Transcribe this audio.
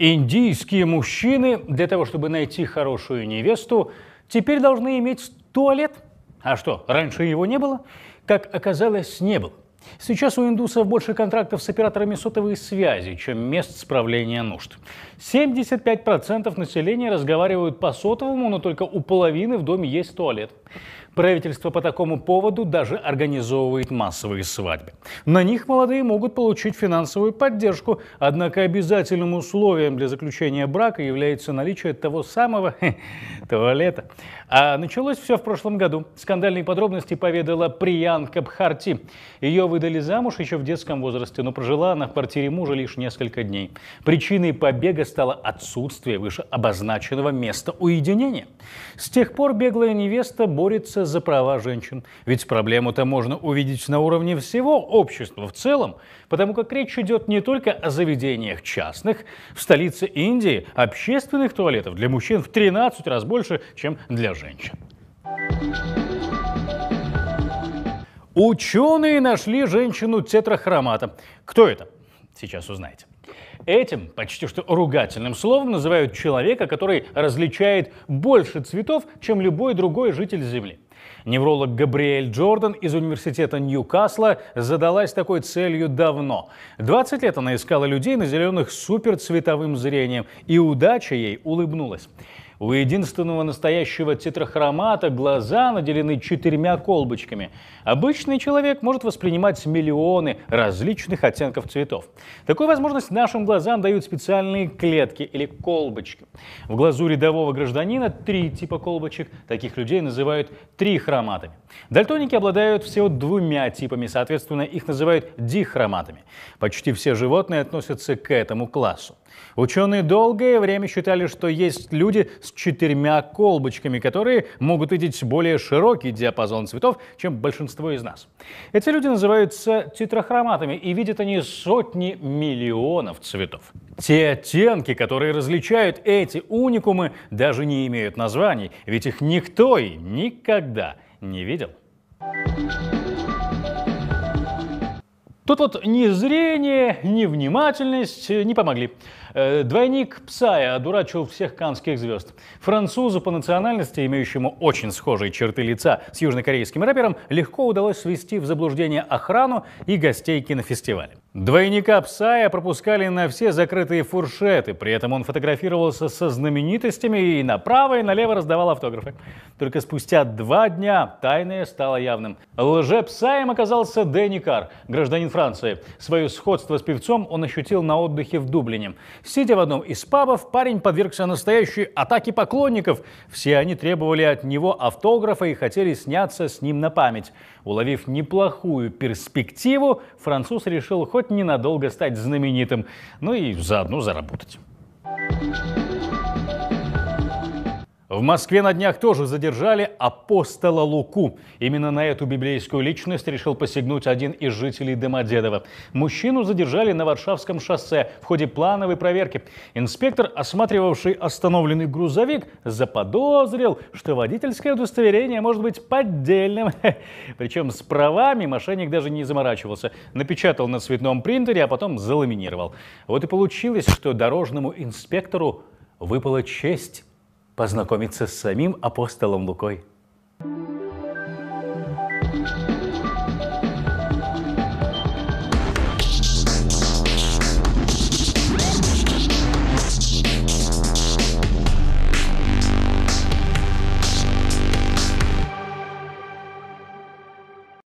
Индийские мужчины для того, чтобы найти хорошую невесту, теперь должны иметь туалет. А что, раньше его не было? Как оказалось, не было. Сейчас у индусов больше контрактов с операторами сотовой связи, чем мест справления нужд. 75% населения разговаривают по сотовому, но только у половины в доме есть туалет. Правительство по такому поводу даже организовывает массовые свадьбы. На них молодые могут получить финансовую поддержку, однако обязательным условием для заключения брака является наличие того самого туалета. А началось все в прошлом году. Скандальные подробности поведала Приянка Бхарти. Ее вы выдали замуж еще в детском возрасте, но прожила она в квартире мужа лишь несколько дней. Причиной побега стало отсутствие выше обозначенного места уединения. С тех пор беглая невеста борется за права женщин. Ведь проблему-то можно увидеть на уровне всего общества в целом, потому как речь идет не только о заведениях частных. В столице Индии общественных туалетов для мужчин в 13 раз больше, чем для женщин. Ученые нашли женщину тетрахромата. Кто это? Сейчас узнаете. Этим почти что ругательным словом называют человека, который различает больше цветов, чем любой другой житель Земли. Невролог Габриэль Джордан из университета Ньюкасла задалась такой целью давно. 20 лет она искала людей, на зеленых суперцветовым зрением, и удача ей улыбнулась. У единственного настоящего тетрахромата глаза наделены четырьмя колбочками. Обычный человек может воспринимать миллионы различных оттенков цветов. Такую возможность нашим глазам дают специальные клетки или колбочки. В глазу рядового гражданина три типа колбочек. Таких людей называют трихроматами. Дальтоники обладают всего двумя типами, соответственно, их называют дихроматами. Почти все животные относятся к этому классу. Ученые долгое время считали, что есть люди с четырьмя колбочками, которые могут видеть более широкий диапазон цветов, чем большинство из нас. Эти люди называются тетрахроматами, и видят они сотни миллионов цветов. Те оттенки, которые различают эти уникумы, даже не имеют названий, ведь их никто и никогда не видел. Thank you. Тут вот ни зрение, ни внимательность не помогли. Э, двойник Псая одурачил всех канских звезд. Французу по национальности, имеющему очень схожие черты лица с южнокорейским рэпером, легко удалось свести в заблуждение охрану и гостей кинофестиваля. Двойника Псая пропускали на все закрытые фуршеты, при этом он фотографировался со знаменитостями и направо и налево раздавал автографы. Только спустя два дня тайное стало явным. Лже-Псаем оказался Дэнни Кар, гражданин Франции. Свое сходство с певцом он ощутил на отдыхе в Дублине. Сидя в одном из пабов, парень подвергся настоящей атаке поклонников. Все они требовали от него автографа и хотели сняться с ним на память. Уловив неплохую перспективу, француз решил хоть ненадолго стать знаменитым, ну и заодно заработать. В Москве на днях тоже задержали апостола Луку. Именно на эту библейскую личность решил посягнуть один из жителей Домодедова. Мужчину задержали на Варшавском шоссе в ходе плановой проверки. Инспектор, осматривавший остановленный грузовик, заподозрил, что водительское удостоверение может быть поддельным. Причем с правами мошенник даже не заморачивался. Напечатал на цветном принтере, а потом заламинировал. Вот и получилось, что дорожному инспектору выпала честь познакомиться с самим апостолом Лукой. Thank you.